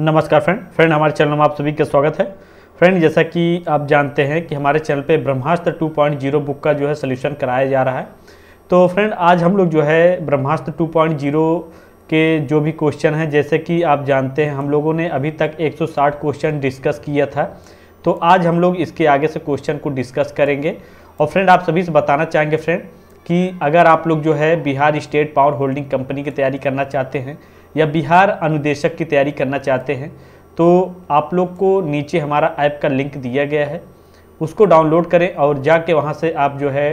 नमस्कार friend friend हमारे channel में आप सभी का स्वागत है फ्रेंड जैसा कि आप जानते हैं कि हमारे चैनल पे ब्रह्मास्त्र 2.0 बुक का जो है सोल्यूशन कराया जा रहा है तो फ्रेंड आज हम लोग जो है ब्रह्मास्त्र 2.0 के जो भी क्वेश्चन हैं जैसे कि आप जानते हैं हम लोगों ने अभी तक 160 क्वेश्चन डिस्कस किया था तो आज हम लोग इसके आगे से क्वेश्चन को डिस्कस करेंगे और फ्रेंड आप सभी से बताना चाहेंगे फ्रेंड कि अगर आप लोग जो है Bihar state power holding company की तैयारी करना चाहते हैं या बिहार अनुदेशक की तैयारी करना चाहते हैं तो आप लोग को नीचे हमारा ऐप का लिंक दिया गया है उसको डाउनलोड करें और जाके वहाँ से आप जो है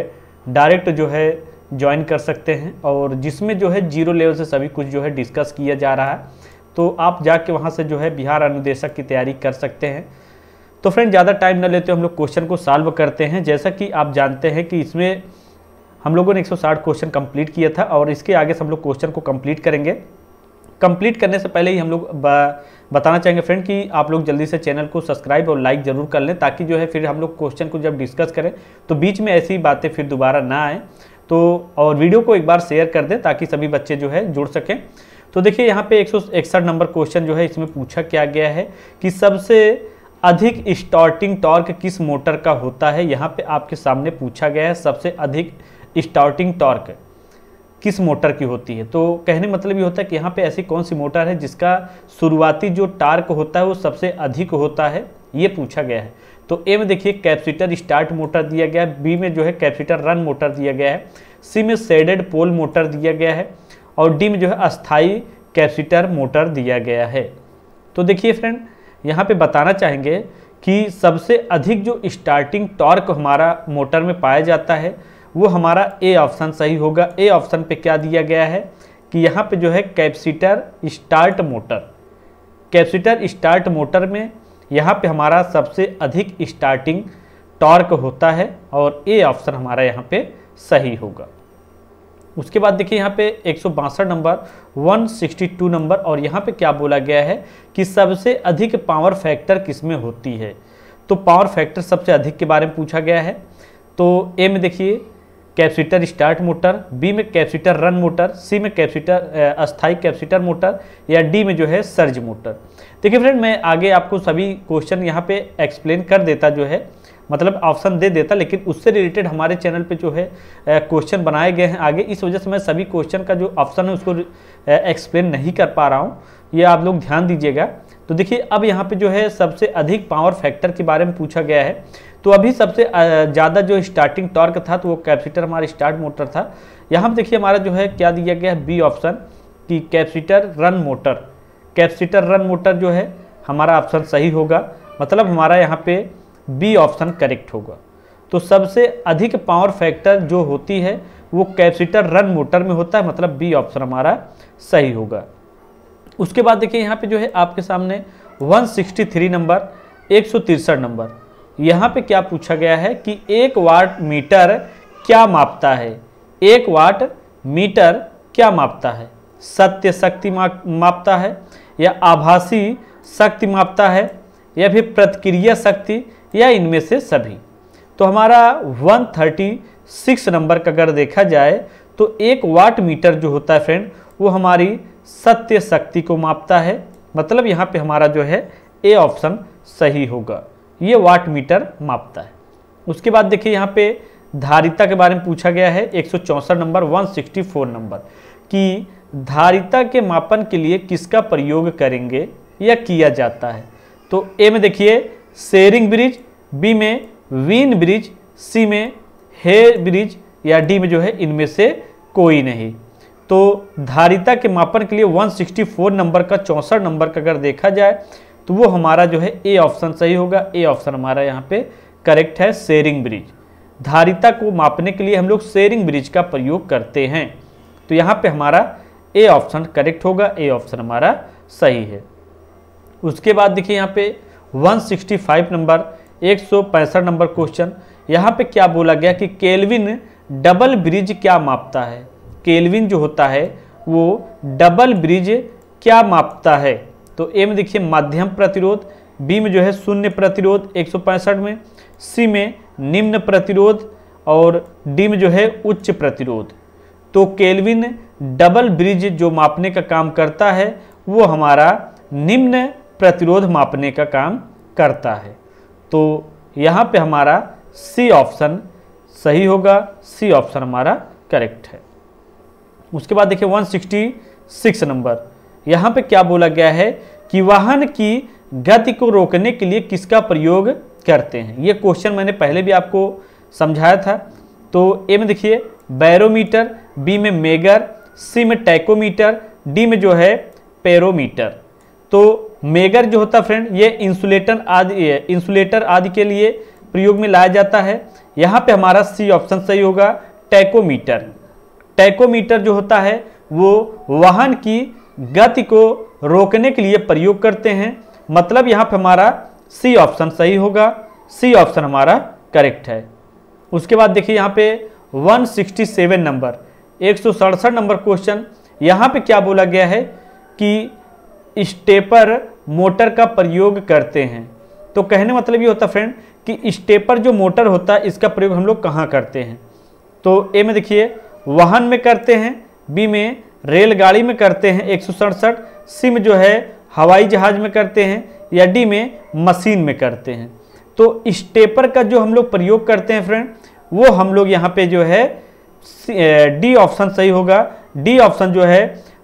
डायरेक्ट जो है ज्वाइन कर सकते हैं और जिसमें जो है जीरो लेवल से सभी कुछ जो है डिस्कस किया जा रहा है तो आप जाके वहाँ से जो है बिहार अनुदेशक की तैयारी कर सकते हैं तो फ्रेंड ज़्यादा टाइम न लेते हम लोग क्वेश्चन को सॉल्व करते हैं जैसा कि आप जानते हैं कि इसमें हम लोगों ने 160 क्वेश्चन कंप्लीट किया था और इसके आगे से हम लोग क्वेश्चन को कंप्लीट करेंगे कंप्लीट करने से पहले ही हम लोग बताना चाहेंगे फ्रेंड कि आप लोग जल्दी से चैनल को सब्सक्राइब और लाइक जरूर कर लें ताकि जो है फिर हम लोग क्वेश्चन को जब डिस्कस करें तो बीच में ऐसी बातें फिर दोबारा ना आएँ तो और वीडियो को एक बार शेयर कर दें ताकि सभी बच्चे जो है जुड़ सकें तो देखिए यहाँ पे एक नंबर क्वेश्चन जो है इसमें पूछा क्या गया है कि सबसे अधिक स्टार्टिंग टॉर्क किस मोटर का होता है यहाँ पे आपके सामने पूछा गया है सबसे अधिक स्टार्टिंग टॉर्क किस मोटर की होती है तो कहने मतलब ये होता है कि यहाँ पे ऐसी कौन सी मोटर है जिसका शुरुआती जो टार्क होता है वो सबसे अधिक होता है ये पूछा गया है तो ए में देखिए कैप्सिटर स्टार्ट मोटर दिया गया है बी में जो है कैप्सिटर रन मोटर दिया गया है सी में सेडेड पोल मोटर दिया गया है और डी में जो है अस्थाई कैप्सिटर मोटर दिया गया है तो देखिए फ्रेंड यहाँ पे बताना चाहेंगे कि सबसे अधिक जो स्टार्टिंग टॉर्क हमारा मोटर में पाया जाता है वो हमारा ए ऑप्शन सही होगा ए ऑप्शन पे क्या दिया गया है कि यहाँ पे जो है capacitor start motor capacitor start motor में यहाँ पे हमारा सबसे अधिक स्टार्टिंग टॉर्क होता है और ए ऑप्शन हमारा यहाँ पे सही होगा उसके बाद देखिए यहाँ पे एक नंबर 162 नंबर और यहाँ पे क्या बोला गया है कि सबसे अधिक पावर फैक्टर किस में होती है तो पावर फैक्टर सबसे अधिक के बारे में पूछा गया है तो ए में देखिए कैप्सिटर स्टार्ट मोटर बी में कैप्सिटर रन मोटर सी में कैप्सिटर अस्थाई कैप्सिटर मोटर या डी में जो है सर्ज मोटर देखिए फ्रेंड मैं आगे आपको सभी क्वेश्चन यहाँ पे एक्सप्लेन कर देता जो है मतलब ऑप्शन दे देता लेकिन उससे रिलेटेड हमारे चैनल पे जो है क्वेश्चन बनाए गए हैं आगे इस वजह से मैं सभी क्वेश्चन का जो ऑप्शन है उसको एक्सप्लेन नहीं कर पा रहा हूँ ये आप लोग ध्यान दीजिएगा तो देखिए अब यहाँ पे जो है सबसे अधिक पावर फैक्टर के बारे में पूछा गया है तो अभी सबसे ज़्यादा जो स्टार्टिंग टॉर्क था तो वो कैपेसिटर हमारा स्टार्ट मोटर था यहाँ पर देखिए हमारा जो है क्या दिया गया है बी ऑप्शन कि capacitor run motor capacitor run motor जो है हमारा ऑप्शन सही होगा मतलब हमारा यहाँ पे बी ऑप्शन करेक्ट होगा तो सबसे अधिक पावर फैक्टर जो होती है वो कैपेसिटर रन मोटर में होता है मतलब बी ऑप्शन हमारा सही होगा उसके बाद देखिए यहाँ पे जो है आपके सामने 163 नंबर एक नंबर यहाँ पे क्या पूछा गया है कि एक वाट मीटर क्या मापता है एक वाट मीटर क्या मापता है सत्य शक्ति मापता है या आभासी शक्ति मापता है या फिर प्रतिक्रिया शक्ति या इनमें से सभी तो हमारा 136 नंबर का अगर देखा जाए तो एक वाट मीटर जो होता है फ्रेंड वो हमारी सत्य शक्ति को मापता है मतलब यहाँ पे हमारा जो है ए ऑप्शन सही होगा ये वाट मीटर मापता है उसके बाद देखिए यहाँ पे धारिता के बारे में पूछा गया है एक नंबर 164 नंबर कि धारिता के मापन के लिए किसका प्रयोग करेंगे या किया जाता है तो ए में देखिए शेयरिंग ब्रिज बी में वीन ब्रिज सी में हे ब्रिज या डी में जो है इनमें से कोई नहीं तो धारिता के मापन के लिए 164 नंबर का चौंसठ नंबर का अगर देखा जाए तो वो हमारा जो है ए ऑप्शन सही होगा ए ऑप्शन हमारा यहाँ पे करेक्ट है शेयरिंग ब्रिज धारिता को मापने के लिए हम लोग शेयरिंग ब्रिज का प्रयोग करते हैं तो यहाँ पे हमारा ए ऑप्शन करेक्ट होगा ए ऑप्शन हमारा सही है उसके बाद देखिए यहाँ पे 165 नंबर एक नंबर क्वेश्चन यहाँ पे क्या बोला गया कि केल्विन डबल ब्रिज क्या मापता है केल्विन जो होता है वो डबल ब्रिज क्या मापता है तो ए में देखिए माध्यम प्रतिरोध बी में जो है शून्य प्रतिरोध एक में सी में निम्न प्रतिरोध और डी में जो है उच्च प्रतिरोध तो केल्विन डबल ब्रिज जो मापने का काम करता है वो हमारा निम्न प्रतिरोध मापने का काम करता है तो यहाँ पे हमारा सी ऑप्शन सही होगा सी ऑप्शन हमारा करेक्ट है उसके बाद देखिए 166 नंबर यहाँ पे क्या बोला गया है कि वाहन की गति को रोकने के लिए किसका प्रयोग करते हैं ये क्वेश्चन मैंने पहले भी आपको समझाया था तो ए में देखिए बैरोमीटर बी में मेगर सी में टैकोमीटर डी में जो है पेरोमीटर तो मेगर जो होता फ्रेंड ये इंसुलेटर आदि इंसुलेटर आदि के लिए प्रयोग में लाया जाता है यहाँ पे हमारा सी ऑप्शन सही होगा टैकोमीटर टैकोमीटर जो होता है वो वाहन की गति को रोकने के लिए प्रयोग करते हैं मतलब यहाँ पर हमारा सी ऑप्शन सही होगा सी ऑप्शन हमारा करेक्ट है उसके बाद देखिए यहाँ पे 167 नंबर एक नंबर क्वेश्चन यहाँ पे क्या बोला गया है कि स्टेपर मोटर का प्रयोग करते हैं तो कहने मतलब ये होता फ्रेंड कि स्टेपर जो मोटर होता है इसका प्रयोग हम लोग कहाँ करते हैं तो ए में देखिए वाहन में करते हैं बी में रेलगाड़ी में करते हैं एक सिम जो है हवाई जहाज में करते हैं या डी में मशीन में करते हैं तो स्टेपर का जो हम लोग प्रयोग करते हैं फ्रेंड वो हम लोग यहाँ पे जो है डी ऑप्शन सही होगा डी ऑप्शन जो है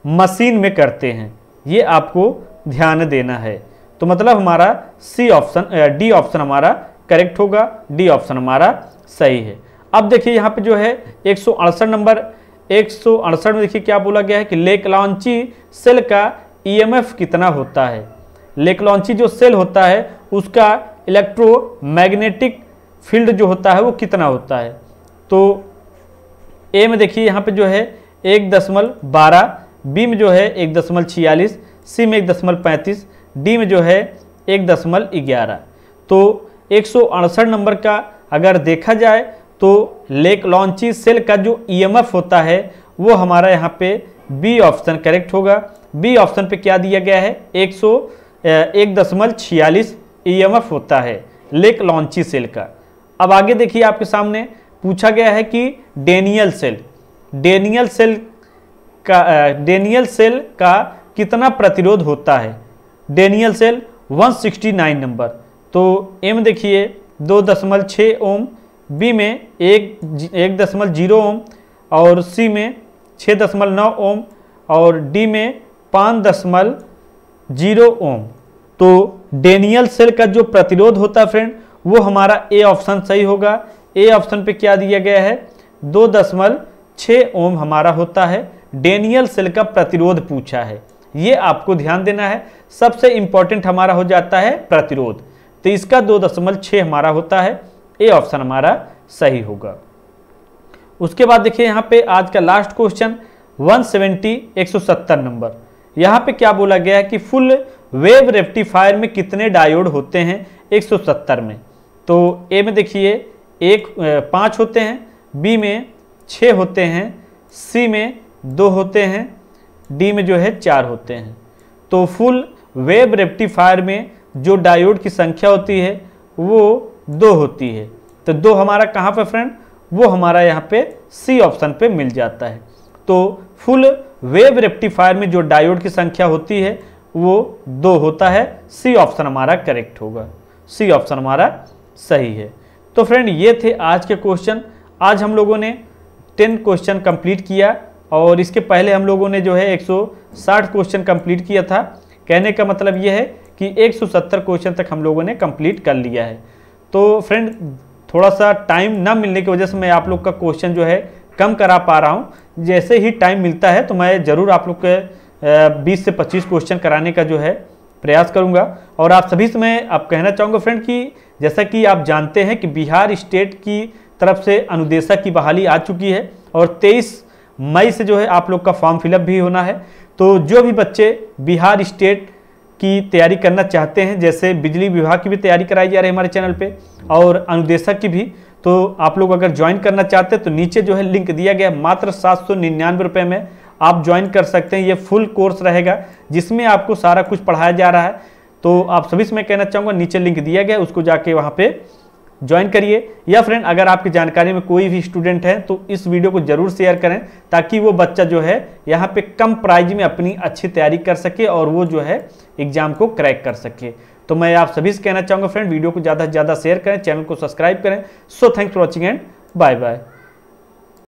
मशीन में करते हैं ये आपको ध्यान देना है तो मतलब हमारा सी ऑप्शन डी ऑप्शन हमारा करेक्ट होगा डी ऑप्शन हमारा सही है अब देखिए यहाँ पे जो है एक नंबर एक में देखिए क्या बोला गया है कि लेक लॉन्ची सेल का ईएमएफ e कितना होता है लेक लॉन्ची जो सेल होता है उसका इलेक्ट्रोमैग्नेटिक फील्ड जो होता है वो कितना होता है तो ए में देखिए यहाँ पे जो है एक दशमलव बारह बी में जो है एक दशमलव छियालीस सी में एक दशमलव पैंतीस डी में जो है एक दशमलव ग्यारह तो एक नंबर का अगर देखा जाए तो लेक लॉन्ची सेल का जो ईएमएफ e होता है वो हमारा यहाँ पे बी ऑप्शन करेक्ट होगा बी ऑप्शन पे क्या दिया गया है एक सौ एक दशमलव छियालीस ई e होता है लेक लॉन्ची सेल का अब आगे देखिए आपके सामने पूछा गया है कि डेनियल सेल डेनियल सेल का डेनियल सेल का कितना प्रतिरोध होता है डेनियल सेल 169 नंबर तो एम देखिए दो दशमलव छः ओम बी में एक एक दशमलव जीरो ओम और सी में छः दशमलव नौ ओम और डी में पाँच दशमलव जीरो ओम तो डेनियल सेल का जो प्रतिरोध होता है फ्रेंड वो हमारा ए ऑप्शन सही होगा ए ऑप्शन पे क्या दिया गया है दो दशमलव छः ओम हमारा होता है डेनियल सेल का प्रतिरोध पूछा है ये आपको ध्यान देना है सबसे इंपॉर्टेंट हमारा हो जाता है प्रतिरोध तो इसका दो दशमलव छः हमारा होता है ए ऑप्शन हमारा सही होगा उसके बाद देखिए यहाँ पे आज का लास्ट क्वेश्चन 170 170 नंबर यहाँ पे क्या बोला गया है कि फुल वेव रेक्टिफायर में कितने डायोड होते हैं 170 में तो ए में देखिए एक पाँच होते हैं बी में छः होते हैं सी में दो होते हैं डी में जो है चार होते हैं तो फुल वेव रेक्टिफायर में जो डायोड की संख्या होती है वो दो होती है तो दो हमारा कहाँ पे फ्रेंड वो हमारा यहाँ पे सी ऑप्शन पे मिल जाता है तो फुल वेव रेप्टीफायर में जो डायोड की संख्या होती है वो दो होता है सी ऑप्शन हमारा करेक्ट होगा सी ऑप्शन हमारा सही है तो फ्रेंड ये थे आज के क्वेश्चन आज हम लोगों ने टेन क्वेश्चन कंप्लीट किया और इसके पहले हम लोगों ने जो है 160 क्वेश्चन कंप्लीट किया था कहने का मतलब ये है कि 170 क्वेश्चन तक हम लोगों ने कंप्लीट कर लिया है तो फ्रेंड थोड़ा सा टाइम ना मिलने की वजह से मैं आप लोग का क्वेश्चन जो है कम करा पा रहा हूँ जैसे ही टाइम मिलता है तो मैं ज़रूर आप लोग के बीस से पच्चीस क्वेश्चन कराने का जो है प्रयास करूँगा और आप सभी से मैं आप कहना चाहूँगा फ्रेंड कि जैसा कि आप जानते हैं कि बिहार स्टेट की तरफ से अनुदेशक की बहाली आ चुकी है और तेईस मई से जो है आप लोग का फॉर्म फिलअप भी होना है तो जो भी बच्चे बिहार स्टेट की तैयारी करना चाहते हैं जैसे बिजली विभाग की भी तैयारी कराई जा रही है हमारे चैनल पे और अनुदेशक की भी तो आप लोग अगर ज्वाइन करना चाहते हैं तो नीचे जो है लिंक दिया गया मात्र सात सौ निन्यानवे रुपये में आप ज्वाइन कर सकते हैं ये फुल कोर्स रहेगा जिसमें आपको सारा कुछ पढ़ाया जा रहा है तो आप सभी से मैं कहना चाहूँगा नीचे लिंक दिया गया उसको जाके वहाँ पर ज्वाइन करिए या फ्रेंड अगर आपकी जानकारी में कोई भी स्टूडेंट है तो इस वीडियो को जरूर शेयर करें ताकि वो बच्चा जो है यहाँ पे कम प्राइज में अपनी अच्छी तैयारी कर सके और वो जो है एग्जाम को क्रैक कर सके तो मैं आप सभी से कहना चाहूँगा फ्रेंड वीडियो को ज़्यादा से ज़्यादा शेयर करें चैनल को सब्सक्राइब करें so thanks for watching and bye bye